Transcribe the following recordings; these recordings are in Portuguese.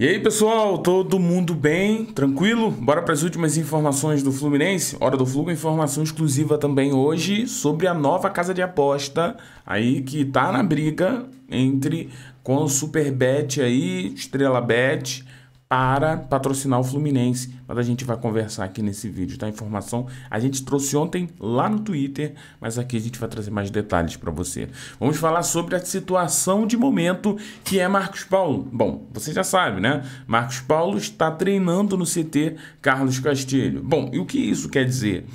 E aí, pessoal, todo mundo bem? Tranquilo? Bora para as últimas informações do Fluminense? Hora do Flu, informação exclusiva também hoje sobre a nova casa de aposta aí que tá na briga entre com Superbet aí, Estrela Bet, para patrocinar o Fluminense, mas a gente vai conversar aqui nesse vídeo, tá? Informação a gente trouxe ontem lá no Twitter, mas aqui a gente vai trazer mais detalhes para você. Vamos falar sobre a situação de momento que é Marcos Paulo. Bom, você já sabe, né? Marcos Paulo está treinando no CT Carlos Castilho. Bom, e o que isso quer dizer?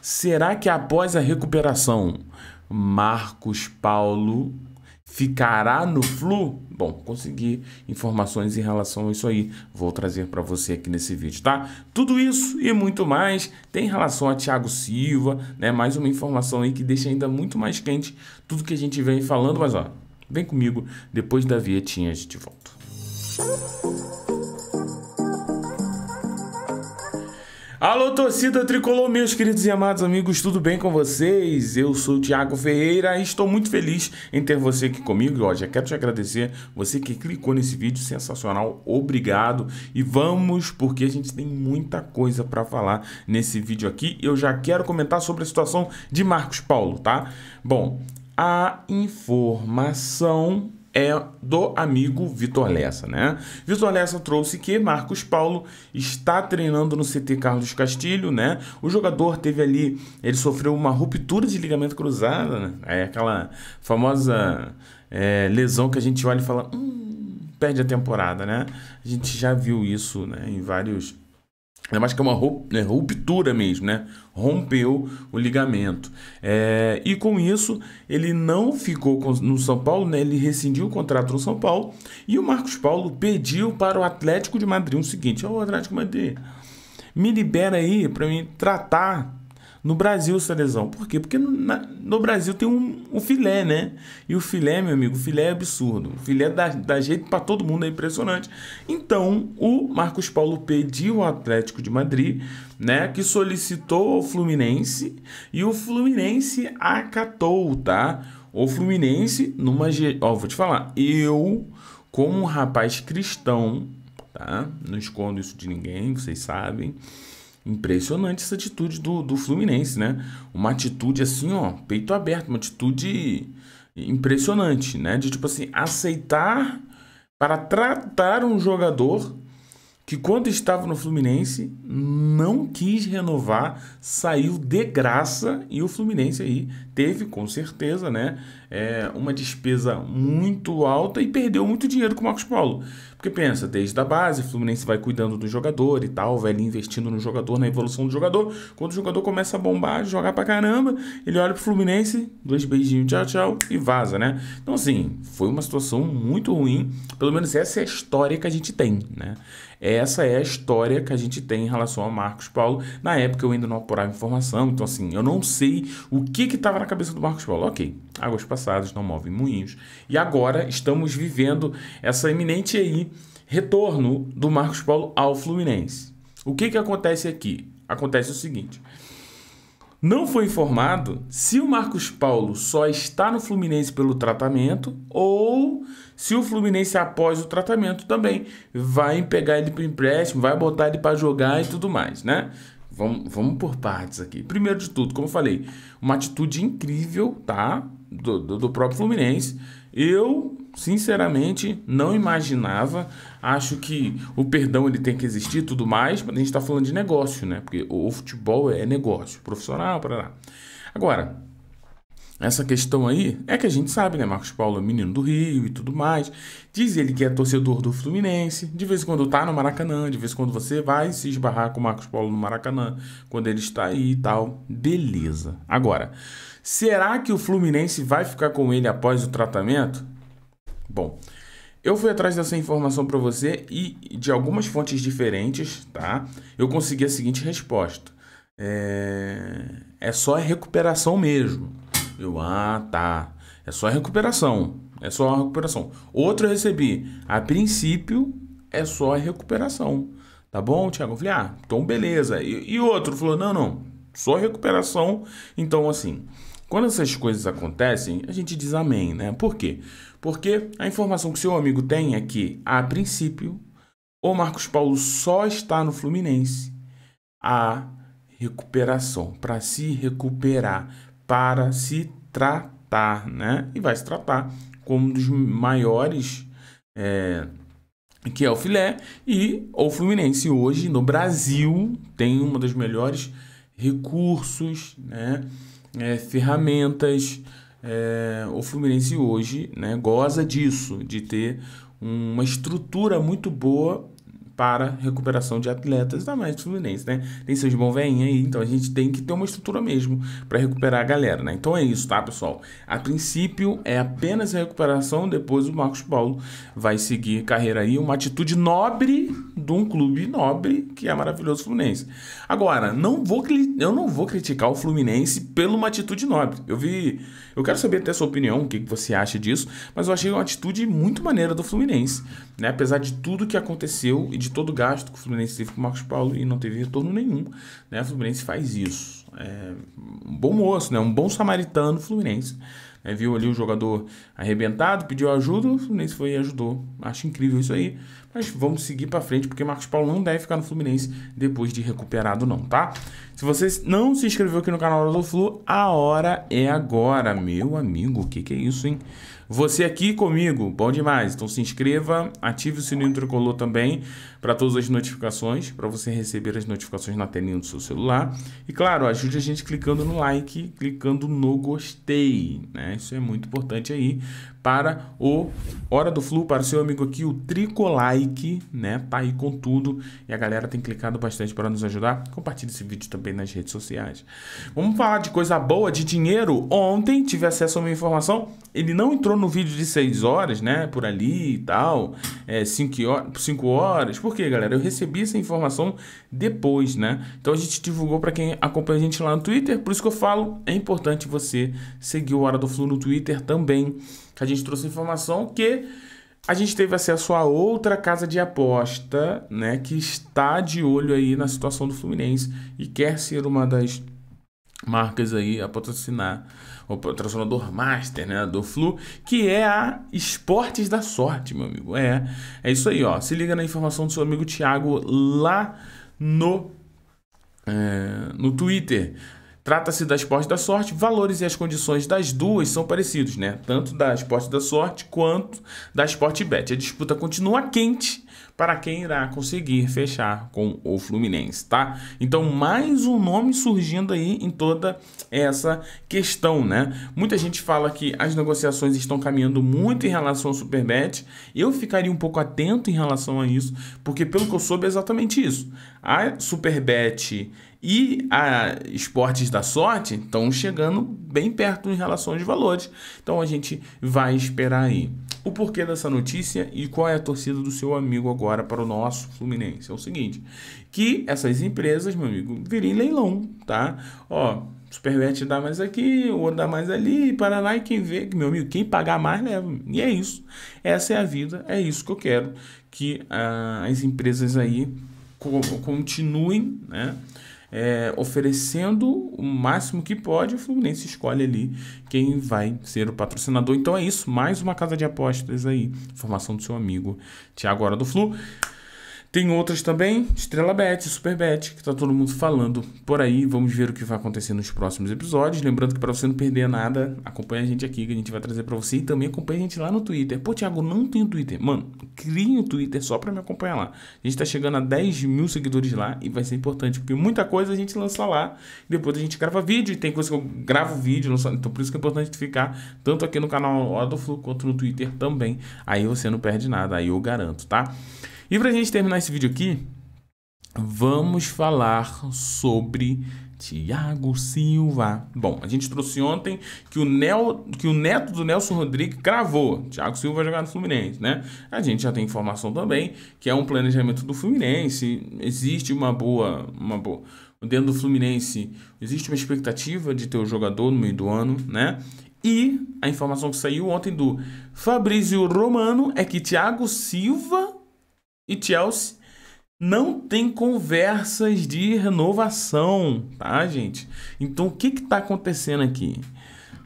Será que após a recuperação, Marcos Paulo ficará no flu? Bom, consegui informações em relação a isso aí, vou trazer para você aqui nesse vídeo, tá? Tudo isso e muito mais tem relação a Thiago Silva, né? Mais uma informação aí que deixa ainda muito mais quente tudo que a gente vem falando, mas ó, vem comigo, depois da vietinha a gente volta. Alô, torcida tricolor, meus queridos e amados amigos, tudo bem com vocês? Eu sou o Thiago Ferreira e estou muito feliz em ter você aqui comigo. Ó, já quero te agradecer, você que clicou nesse vídeo sensacional, obrigado. E vamos, porque a gente tem muita coisa para falar nesse vídeo aqui. Eu já quero comentar sobre a situação de Marcos Paulo, tá? Bom, a informação é do amigo Vitor Lessa, né? Vitor Lessa trouxe que Marcos Paulo está treinando no CT Carlos Castilho, né? O jogador teve ali, ele sofreu uma ruptura de ligamento cruzado, né? É aquela famosa é, lesão que a gente olha e fala, hum, perde a temporada, né? A gente já viu isso né, em vários é mais que é uma né, ruptura mesmo, né? Rompeu o ligamento. É, e com isso, ele não ficou no São Paulo, né? ele rescindiu o contrato no São Paulo. E o Marcos Paulo pediu para o Atlético de Madrid o seguinte: Ô oh, Atlético de Madrid, me libera aí para me tratar no Brasil essa Por quê? Porque no, na, no Brasil tem um, um, filé, né? E o filé, meu amigo, o filé é absurdo. O filé dá, dá jeito para todo mundo, é impressionante. Então, o Marcos Paulo pediu ao Atlético de Madrid, né? Que solicitou o Fluminense e o Fluminense acatou, tá? O Fluminense, numa. Ó, vou te falar, eu, como um rapaz cristão, tá? Não escondo isso de ninguém, vocês sabem. Impressionante essa atitude do, do Fluminense, né? Uma atitude assim, ó, peito aberto, uma atitude impressionante, né? De tipo assim, aceitar para tratar um jogador que quando estava no Fluminense não quis renovar, saiu de graça e o Fluminense aí teve com certeza, né? É uma despesa muito alta e perdeu muito dinheiro com o Marcos Paulo. Porque pensa, desde a base, o Fluminense vai cuidando do jogador e tal, vai ali investindo no jogador, na evolução do jogador. Quando o jogador começa a bombar, jogar pra caramba, ele olha pro Fluminense, dois beijinhos, tchau, tchau, e vaza, né? Então, assim, foi uma situação muito ruim. Pelo menos essa é a história que a gente tem, né? Essa é a história que a gente tem em relação a Marcos Paulo. Na época eu ainda não apurava informação, então assim, eu não sei o que que tava na cabeça do Marcos Paulo, tipo, ok, águas passadas não movem moinhos. E agora estamos vivendo essa iminente aí retorno do Marcos Paulo ao Fluminense. O que, que acontece aqui? Acontece o seguinte. Não foi informado se o Marcos Paulo só está no Fluminense pelo tratamento ou se o Fluminense, após o tratamento, também vai pegar ele para empréstimo, vai botar ele para jogar e tudo mais, né? Vamos, vamos por partes aqui. Primeiro de tudo, como falei, uma atitude incrível, tá? Do, do, do próprio Fluminense. Eu, sinceramente, não imaginava. Acho que o perdão ele tem que existir tudo mais, mas a gente está falando de negócio, né? Porque o, o futebol é negócio profissional, para lá. Agora, essa questão aí é que a gente sabe, né? Marcos Paulo é menino do Rio e tudo mais. Diz ele que é torcedor do Fluminense. De vez em quando tá no Maracanã, de vez em quando você vai se esbarrar com o Marcos Paulo no Maracanã, quando ele está aí e tal. Beleza. Agora, será que o Fluminense vai ficar com ele após o tratamento? Bom, eu fui atrás dessa informação para você e de algumas fontes diferentes, tá? Eu consegui a seguinte resposta. É, é só recuperação mesmo eu, ah, tá. É só recuperação. É só a recuperação. Outro eu recebi. A princípio, é só a recuperação. Tá bom, Tiago? Eu falei, ah, então beleza. E, e outro falou, não, não. Só recuperação. Então, assim, quando essas coisas acontecem, a gente diz amém, né? Por quê? Porque a informação que seu amigo tem é que, a princípio, o Marcos Paulo só está no Fluminense. A recuperação, para se recuperar para se tratar, né? E vai se tratar como um dos maiores, é, que é o filé. E o Fluminense hoje no Brasil tem uma das melhores recursos, né? É, ferramentas. É, o Fluminense hoje né, goza disso, de ter uma estrutura muito boa para recuperação de atletas da mais Fluminense, né? Tem seus bom veinho aí, então a gente tem que ter uma estrutura mesmo para recuperar a galera, né? Então é isso, tá, pessoal? A princípio é apenas a recuperação, depois o Marcos Paulo vai seguir carreira aí, uma atitude nobre de um clube nobre que é maravilhoso Fluminense. Agora, não vou eu não vou criticar o Fluminense pela uma atitude nobre. Eu vi eu quero saber até a sua opinião, o que, você acha disso, mas eu achei uma atitude muito maneira do Fluminense, né? Apesar de tudo que aconteceu e de todo o gasto que o Fluminense teve com o Marcos Paulo e não teve retorno nenhum, né? O Fluminense faz isso. É um bom moço, né? Um bom samaritano Fluminense né? Viu ali o jogador arrebentado, pediu ajuda, o Fluminense foi e ajudou. Acho incrível isso aí. Mas vamos seguir para frente, porque Marcos Paulo não deve ficar no Fluminense depois de recuperado, não, tá? Se você não se inscreveu aqui no canal do Flu, a hora é agora, meu amigo. O que, que é isso, hein? Você aqui comigo, bom demais. Então se inscreva, ative o sininho tricolor também para todas as notificações, para você receber as notificações na telinha do seu celular. E claro, ajude a gente clicando no like, clicando no gostei, né? Isso é muito importante aí para o Hora do Flu, para o seu amigo aqui, o Tricolike, né? Tá aí com tudo e a galera tem clicado bastante para nos ajudar. Compartilhe esse vídeo também nas redes sociais. Vamos falar de coisa boa, de dinheiro. Ontem tive acesso a uma informação, ele não entrou no vídeo de 6 horas, né? Por ali e tal, 5 é, horas, 5 horas. Por quê, galera? Eu recebi essa informação depois, né? Então a gente divulgou para quem acompanha a gente lá no Twitter, por isso que eu falo, é importante você seguir o Hora do Flu no Twitter também que a gente trouxe informação que a gente teve acesso a outra casa de aposta, né, que está de olho aí na situação do Fluminense e quer ser uma das marcas aí a patrocinar o patrocinador master, né, do Flu, que é a Esportes da Sorte, meu amigo. É, é isso aí, ó. Se liga na informação do seu amigo Thiago lá no é, no Twitter. Trata-se da esporte da sorte, valores e as condições das duas são parecidos, né? Tanto da esporte da sorte quanto da esporte bet. A disputa continua quente para quem irá conseguir fechar com o Fluminense, tá? Então, mais um nome surgindo aí em toda essa questão, né? Muita gente fala que as negociações estão caminhando muito em relação ao Superbet. Eu ficaria um pouco atento em relação a isso, porque pelo que eu soube é exatamente isso. A Superbet e a Esportes da Sorte estão chegando bem perto em relação de valores. Então a gente vai esperar aí. O porquê dessa notícia e qual é a torcida do seu amigo agora para o nosso Fluminense é o seguinte, que essas empresas, meu amigo, virem leilão, tá? Ó, supermercado dá mais aqui, o outro dá mais ali, Paraná e quem vê, meu amigo, quem pagar mais leva. E é isso. Essa é a vida, é isso que eu quero que ah, as empresas aí co continuem, né? é, oferecendo o máximo que pode, o Fluminense escolhe ali quem vai ser o patrocinador. Então é isso, mais uma casa de apostas aí. informação do seu amigo Tiago Hora do Flu. Tem outras também, Estrela Bet, Super Bet, que tá todo mundo falando por aí. Vamos ver o que vai acontecer nos próximos episódios. Lembrando que para você não perder nada, acompanha a gente aqui que a gente vai trazer para você e também acompanha a gente lá no Twitter. Pô, Thiago, não tenho Twitter. Mano, crie um Twitter só para me acompanhar lá. A gente tá chegando a 10 mil seguidores lá e vai ser importante, porque muita coisa a gente lança lá. depois a gente grava vídeo e tem coisa que eu gravo vídeo, lanço... então por isso que é importante ficar tanto aqui no canal Hora do Flu quanto no Twitter também. Aí você não perde nada, aí eu garanto, tá? E para a gente terminar esse vídeo aqui, vamos falar sobre Tiago Silva. Bom, a gente trouxe ontem que o, Neo, que o neto do Nelson Rodrigues cravou. Tiago Silva jogar no Fluminense, né? A gente já tem informação também que é um planejamento do Fluminense. Existe uma boa. Uma boa dentro do Fluminense, existe uma expectativa de ter o jogador no meio do ano, né? E a informação que saiu ontem do Fabrício Romano é que Thiago Silva e Chelsea não tem conversas de renovação, tá, gente? Então, o que que tá acontecendo aqui?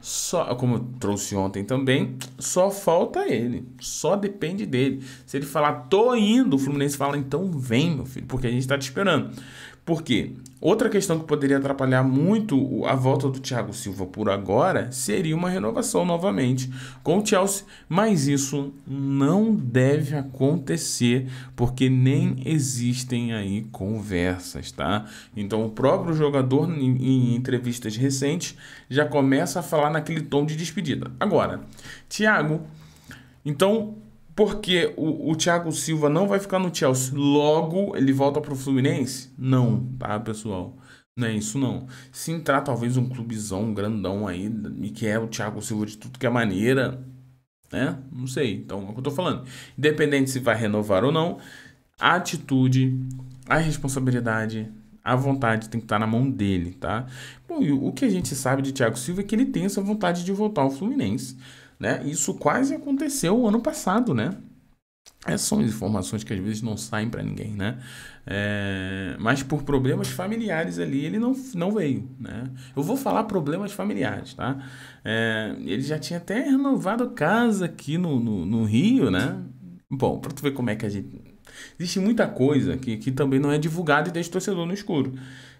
Só, como eu trouxe ontem também, só falta ele, só depende dele. Se ele falar tô indo, o Fluminense fala então vem, meu filho, porque a gente tá te esperando. Por quê? Outra questão que poderia atrapalhar muito a volta do Thiago Silva por agora seria uma renovação novamente com o Chelsea, mas isso não deve acontecer porque nem existem aí conversas, tá? Então o próprio jogador em, entrevistas recentes já começa a falar naquele tom de despedida. Agora, Thiago, então porque o, o Thiago Silva não vai ficar no Chelsea. Logo, ele volta para o Fluminense? Não, tá, pessoal? Não é isso, não. Se entrar talvez um clubezão grandão aí, e que é o Thiago Silva de tudo que é maneira, né? Não sei. Então, é o que eu tô falando. Independente se vai renovar ou não, a atitude, a responsabilidade, a vontade tem que estar tá na mão dele, tá? Bom, o que a gente sabe de Thiago Silva é que ele tem essa vontade de voltar ao Fluminense. Né? Isso quase aconteceu ano passado, né? Essas é, são informações que às vezes não saem para ninguém, né? É, mas por problemas familiares ali, ele não, não veio, né? Eu vou falar problemas familiares, tá? É, ele já tinha até renovado casa aqui no, no, no Rio, né? Bom, para tu ver como é que a gente... Existe muita coisa que, que também não é divulgada e deixa o torcedor no escuro.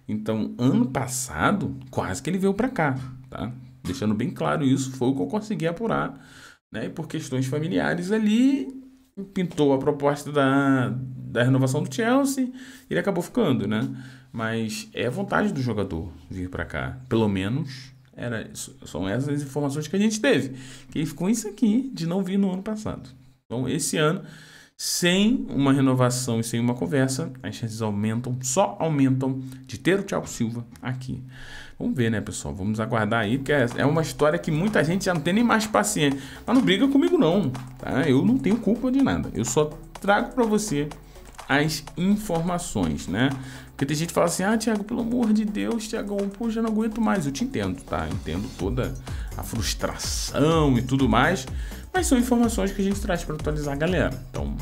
Então, ano passado, quase que ele veio para cá, tá? Deixando bem claro isso, foi o que eu consegui apurar. Né? E por questões familiares ali, pintou a proposta da, da renovação do Chelsea, ele acabou ficando, né? Mas é vontade do jogador vir para cá. Pelo menos era isso. são essas informações que a gente teve. Que ele ficou isso aqui de não vir no ano passado. Então, esse ano, sem uma renovação e sem uma conversa, as chances aumentam, só aumentam de ter o Thiago Silva aqui. Vamos ver, né, pessoal? Vamos aguardar aí, porque é, é uma história que muita gente já não tem nem mais paciência. Mas não briga comigo, não, tá? Eu não tenho culpa de nada. Eu só trago para você as informações, né? Porque tem gente que fala assim, ah, Thiago, pelo amor de Deus, Thiago, eu já não aguento mais. Eu te entendo, tá? Entendo toda a frustração e tudo mais, mas são informações que a gente traz para atualizar a galera. Então,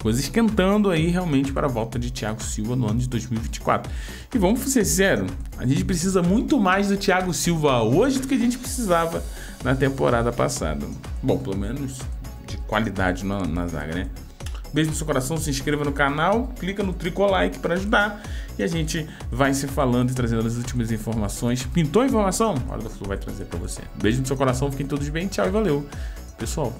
coisa esquentando aí realmente para a volta de Thiago Silva no ano de 2024. E vamos ser sinceros, a gente precisa muito mais do Thiago Silva hoje do que a gente precisava na temporada passada. Bom, pelo menos de qualidade na, na zaga, né? Beijo no seu coração, se inscreva no canal, clica no tricolike para ajudar e a gente vai se falando e trazendo as últimas informações. Pintou informação? Olha o que vai trazer para você. Beijo no seu coração, fiquem todos bem, tchau e valeu. Pessoal,